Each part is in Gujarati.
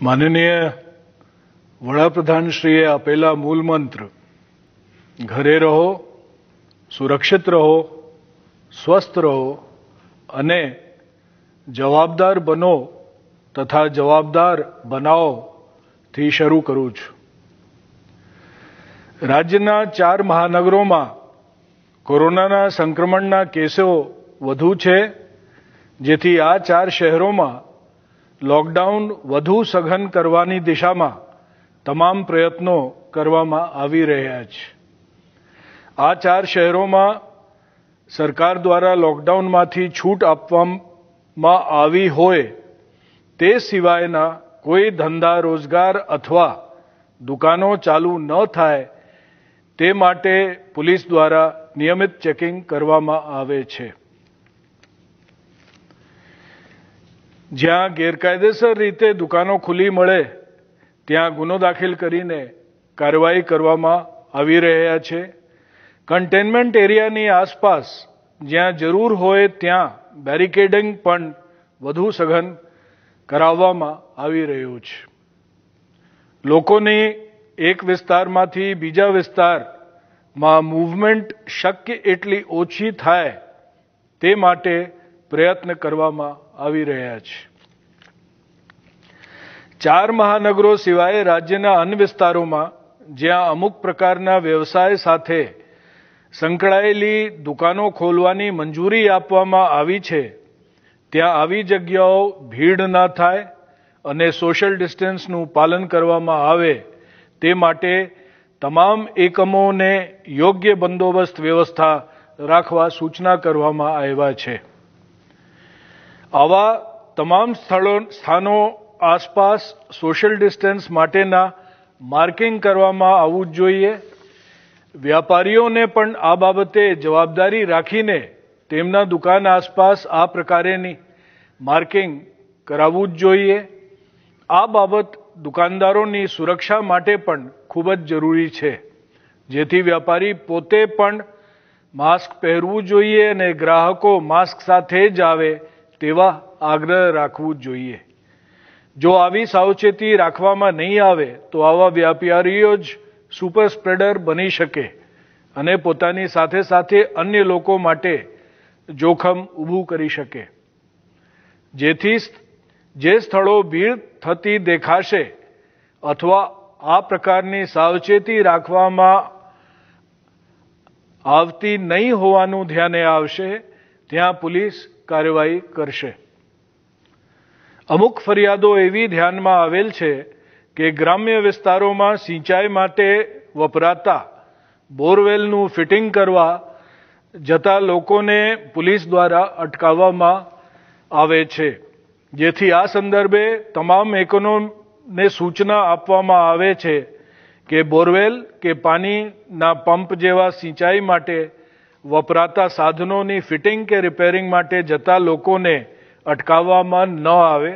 માનનીય વડાપ્રધાનશ્રીએ આપેલા મૂલ મંત્ર ઘરે રહો સુરક્ષિત રહો સ્વસ્થ રહો અને જવાબદાર બનો તથા જવાબદાર બનાવો થી શરૂ કરું છું રાજ્યના ચાર મહાનગરોમાં કોરોનાના સંક્રમણના કેસો વધુ છે જેથી આ ચાર શહેરોમાં લોકડાઉન વધુ સઘન કરવાની દિશામાં તમામ પ્રયત્નો કરવામાં આવી રહ્યા છે આ ચાર શહેરોમાં સરકાર દ્વારા લોકડાઉનમાંથી છૂટ આપવામાં આવી હોય તે સિવાયના કોઈ ધંધા રોજગાર અથવા દુકાનો ચાલુ ન થાય તે માટે પોલીસ દ્વારા નિયમિત ચેકિંગ કરવામાં આવે છે જ્યાં ગેરકાયદેસર રીતે દુકાનો ખુલ્લી મળે ત્યાં ગુનો દાખલ કરીને કાર્યવાહી કરવામાં આવી રહ્યા છે કન્ટેનમેન્ટ એરિયાની આસપાસ જ્યાં જરૂર હોય ત્યાં બેરિકેડિંગ પણ વધુ સઘન કરાવવામાં આવી રહ્યું છે લોકોને એક વિસ્તારમાંથી બીજા વિસ્તારમાં મૂવમેન્ટ શક્ય એટલી ઓછી થાય તે માટે પ્રયત્ન કરવામાં આવી રહ્યા છે ચાર મહાનગરો સિવાય રાજ્યના અન્ય વિસ્તારોમાં જ્યાં અમુક પ્રકારના વ્યવસાય સાથે સંકળાયેલી દુકાનો ખોલવાની મંજૂરી આપવામાં આવી છે ત્યાં આવી જગ્યાઓ ભીડ ના થાય અને સોશિયલ ડિસ્ટન્સનું પાલન કરવામાં આવે તે માટે તમામ એકમોને યોગ્ય બંદોબસ્ત વ્યવસ્થા રાખવા સૂચના કરવામાં આવ્યા છે આવા તમામ સ્થળો સ્થાનો આસપાસ સોશિયલ ડિસ્ટન્સ માટેના માર્કિંગ કરવામાં આવવું જ જોઈએ વ્યાપારીઓને પણ આ બાબતે જવાબદારી રાખીને તેમના દુકાન આસપાસ આ પ્રકારેની માર્કિંગ કરાવવું જ જોઈએ આ બાબત દુકાનદારોની સુરક્ષા માટે પણ ખૂબ જ જરૂરી છે જેથી વ્યાપારી પોતે પણ માસ્ક પહેરવું જોઈએ અને ગ્રાહકો માસ્ક સાથે જ આવે તેવા આગ્રહ રાખવું જોઈએ જો આવી સાવચેતી રાખવામાં નહીં આવે તો આવા વ્યાપારીઓ જ સુપર સ્પ્રેડર બની શકે અને પોતાની સાથે સાથે અન્ય લોકો માટે જોખમ ઊભું કરી શકે જેથી જે સ્થળો ભીડ થતી દેખાશે અથવા આ પ્રકારની સાવચેતી રાખવામાં આવતી નહીં હોવાનું ધ્યાને આવશે ત્યાં પોલીસ કાર્યવાહી કરશે અમુક ફરિયાદો એવી ધ્યાનમાં આવેલ છે કે ગ્રામ્ય વિસ્તારોમાં સિંચાઈ માટે વપરાતા બોરવેલનું ફિટિંગ કરવા જતા લોકોને પોલીસ દ્વારા અટકાવવામાં આવે છે જેથી આ સંદર્ભે તમામ એકનોને સૂચના આપવામાં આવે છે કે બોરવેલ કે પાણીના પંપ જેવા સિંચાઈ માટે વપરાતા સાધનોની ફિટિંગ કે રિપેરિંગ માટે જતા લોકોને અટકાવવામાં ન આવે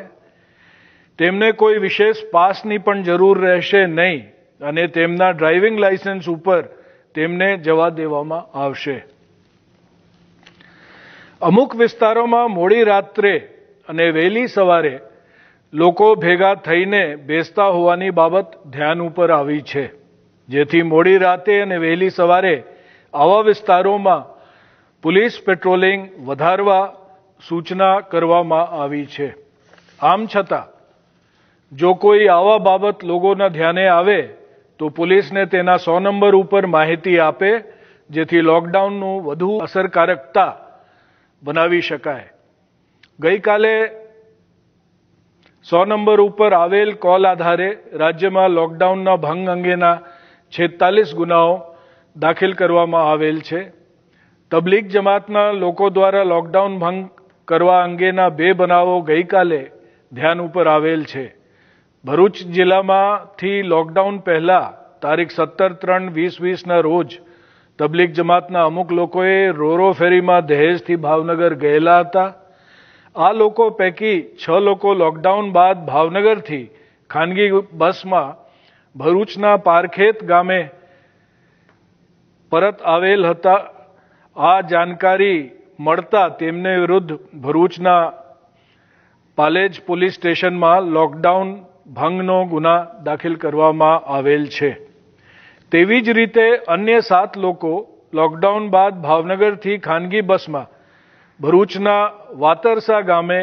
તેમને કોઈ વિશેષ પાસની પણ જરૂર રહેશે નહીં અને તેમના ડ્રાઇવિંગ લાયસન્સ ઉપર તેમને જવા દેવામાં આવશે અમુક વિસ્તારોમાં મોડી રાત્રે અને વહેલી સવારે લોકો ભેગા થઈને બેસતા હોવાની બાબત ધ્યાન ઉપર આવી છે જેથી મોડી રાતે અને વહેલી સવારે આવા વિસ્તારોમાં પોલીસ પેટ્રોલિંગ વધારવા સૂચના કરવામાં આવી છે આમ છતાં જો કોઈ આવા બાબત લોકોના ધ્યાને આવે તો પોલીસને તેના સો નંબર ઉપર માહિતી આપે જેથી લોકડાઉનનું વધુ અસરકારકતા બનાવી શકાય ગઈકાલે સો નંબર ઉપર આવેલ કોલ આધારે રાજ્યમાં લોકડાઉનના ભંગ અંગેના છેતાલીસ ગુનાઓ દાખલ કરવામાં આવેલ છે તબલીગ જમાતના લોકો દ્વારા લોકડાઉન ભંગ કરવા અંગેના બે બનાવો ગઈકાલે ધ્યાન ઉપર આવેલ છે ભરૂચ જિલ્લામાંથી લોકડાઉન પહેલાં તારીખ સત્તર ત્રણ વીસ વીસના રોજ તબલીગ જમાતના અમુક લોકોએ રોરો ફેરીમાં દહેજથી ભાવનગર ગયેલા હતા આ લોકો પૈકી છ લોકો લોકડાઉન બાદ ભાવનગરથી ખાનગી બસમાં ભરૂચના પારખેત ગામે પરત આવેલ હતા આ જાણકારી મળતા તેમને વિરુદ્ધ ભરૂચના પાલેજ પોલીસ સ્ટેશનમાં લોકડાઉન ભંગનો ગુના દાખલ કરવામાં આવેલ છે તેવી જ રીતે અન્ય સાત લોકો લોકડાઉન બાદ ભાવનગરથી ખાનગી બસમાં ભરૂચના વાતરસા ગામે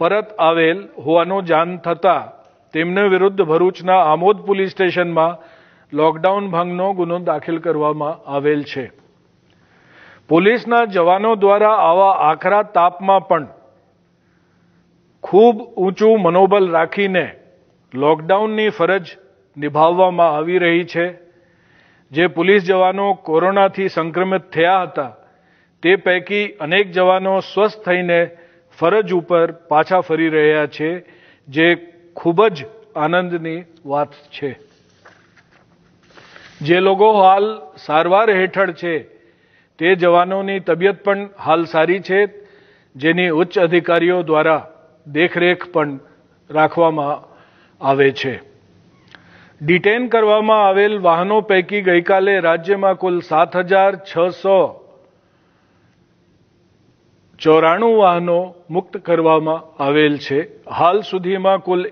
પરત આવેલ હોવાનું જાણ થતાં તેમને વિરુદ્ધ ભરૂચના આમોદ પોલીસ સ્ટેશનમાં લોકડાઉન ભંગનો ગુનો દાખલ કરવામાં આવેલ છે પોલીસના જવાનો દ્વારા આવા આકરા તાપમાં પણ ખૂબ ઊંચું મનોબલ રાખીને લોકડાઉનની ફરજ નિભાવવામાં આવી રહી છે જે પોલીસ જવાનો કોરોનાથી સંક્રમિત થયા હતા તે પૈકી અનેક જવાનો સ્વસ્થ થઈને ફરજ ઉપર પાછા ફરી રહ્યા છે જે ખૂબ જ આનંદની વાત છે જે લોકો હાલ સારવાર હેઠળ છે તે જવાનોની તબિયત પણ હાલ સારી છે જેની ઉચ્ચ અધિકારીઓ દ્વારા દેખરેખ પણ રાખવામાં આવે છે ડિટેન કરવામાં આવેલ વાહનો પૈકી ગઈકાલે રાજ્યમાં કુલ સાત હજાર છસો ચોરાણું વાહનો મુક્ત કરવામાં આવેલ છે હાલ સુધીમાં કુલ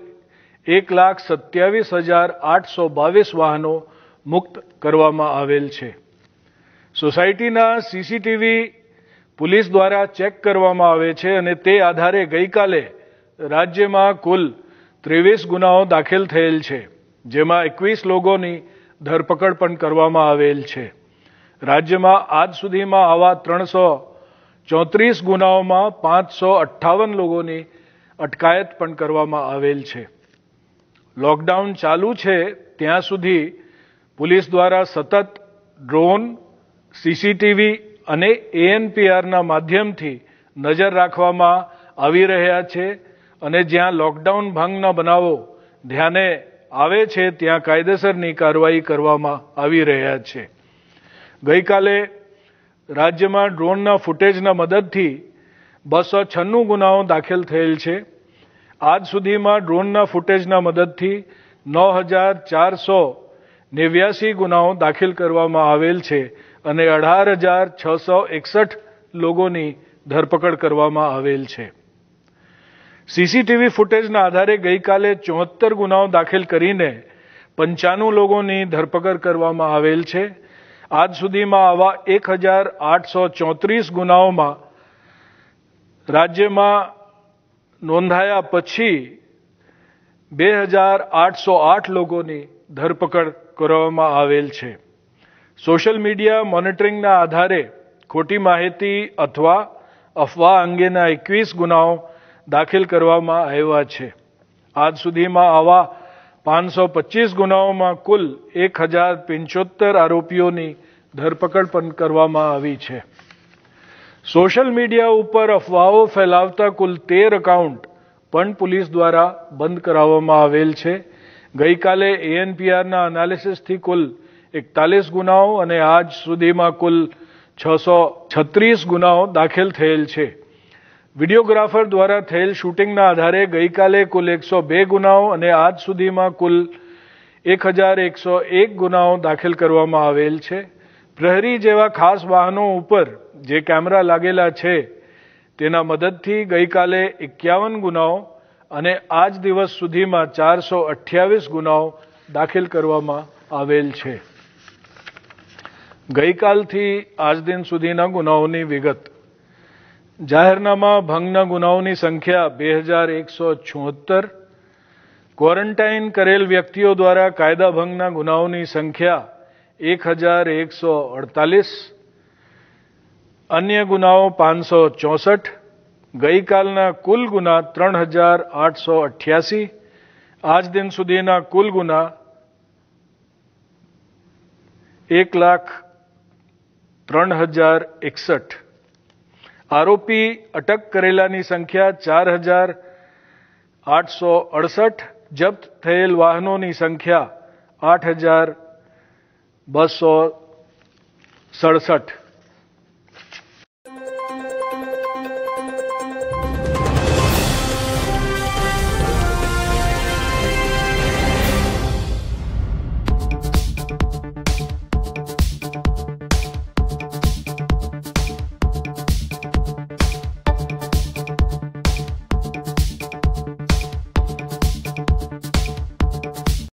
એક લાખ સત્યાવીસ હજાર આઠસો બાવીસ વાહનો મુક્ત કરવામાં આવેલ છે સોસાયટીના સીસીટીવી પોલીસ દ્વારા ચેક કરવામાં આવે છે અને તે આધારે ગઈકાલે રાજ્યમાં કુલ ત્રેવીસ ગુનાઓ દાખલ થયેલ છે જેમાં એકવીસ લોકોની ધરપકડ પણ કરવામાં આવેલ છે રાજ્યમાં આજ સુધીમાં આવા ત્રણસો ચોત્રીસ ગુનાઓમાં પાંચસો અઠ્ઠાવન લોકોની અટકાયત પણ કરવામાં આવેલ છે લોકડાઉન ચાલુ છે ત્યાં સુધી પોલીસ દ્વારા સતત ડ્રોન સીસીટીવી અને એએનપીઆરના માધ્યમથી નજર રાખવામાં આવી રહ્યા છે અને જ્યાં લોકડાઉન ભંગના બનાવો ધ્યાને આવે છે ત્યાં કાયદેસરની કાર્યવાહી કરવામાં આવી રહ્યા છે ગઈકાલે રાજ્યમાં ડ્રોનના ફૂટેજના મદદથી બસો છન્નું ગુનાઓ દાખલ થયેલ છે આજ સુધીમાં ડ્રોનના ફૂટેજના મદદથી નવ હજાર ચારસો નેવ્યાસી ગુનાઓ દાખલ કરવામાં આવેલ છે અને અઢાર હજાર છસો એકસઠ લોકોની ધરપકડ કરવામાં આવેલ છે સીસીટીવી ફૂટેજના આધારે ગઈકાલે ચોહત્તર ગુનાઓ દાખલ કરીને પંચાણું લોકોની ધરપકડ કરવામાં આવેલ છે આજ સુધીમાં આવા એક હજાર આઠસો ચોત્રીસ ગુનાઓમાં રાજ્યમાં નોંધાયા પછી બે હજાર આઠસો આઠ લોકોની ધરપકડ કરવામાં આવેલ છે સોશિયલ મીડિયા મોનિટરિંગના આધારે ખોટી માહિતી અથવા અફવા અંગેના એકવીસ ગુનાઓ દાખલ કરવામાં આવ્યા છે આજ સુધીમાં આવા પાંચસો પચીસ ગુનાઓમાં કુલ એક હજાર પંચોતેર આરોપીઓની ધરપકડ પણ કરવામાં આવી છે સોશિયલ મીડિયા ઉપર અફવાઓ ફેલાવતા કુલ તેર એકાઉન્ટ પણ પોલીસ દ્વારા બંધ કરાવવામાં આવેલ છે ગઈકાલે એએનપીઆરના એનાલિસિસથી કુલ એકતાલીસ ગુનાઓ અને આજ સુધીમાં કુલ છસો છત્રીસ ગુનાઓ દાખલ થયેલ છે વિડીયોગ્રાફર દ્વારા થયેલ શૂટિંગના આધારે ગઈકાલે કુલ એકસો બે ગુનાઓ અને આજ સુધીમાં કુલ એક હજાર એકસો એક ગુનાઓ દાખલ કરવામાં આવેલ છે પ્રહરી જેવા ખાસ વાહનો ઉપર જે કેમેરા લાગેલા છે તેના મદદથી ગઈકાલે એકાવન ગુનાઓ અને આજ દિવસ સુધીમાં ચારસો અઠ્યાવીસ ગુનાઓ દાખલ કરવામાં આવેલ છે ગઈકાલથી આજ દિન સુધીના ગુનાઓની વિગત જાહેરનામા ભંગના ગુનાઓની સંખ્યા બે હજાર એકસો છોતેર ક્વોરન્ટાઇન કરેલ વ્યક્તિઓ દ્વારા કાયદા ભંગના ગુનાઓની સંખ્યા એક હજાર એકસો અડતાલીસ અન્ય ગુનાઓ પાંચસો ચોસઠ ગઈકાલના કુલ ગુના ત્રણ હજાર આઠસો અઠ્યાસી આજ દિન સુધીના કુલ ગુના એક લાખ ત્રણ હજાર એકસઠ આરોપી અટક કરેલાની સંખ્યા ચાર હજાર આઠસો અડસઠ જપ્ત થયેલ વાહનોની સંખ્યા આઠ હજાર બસો સડસઠ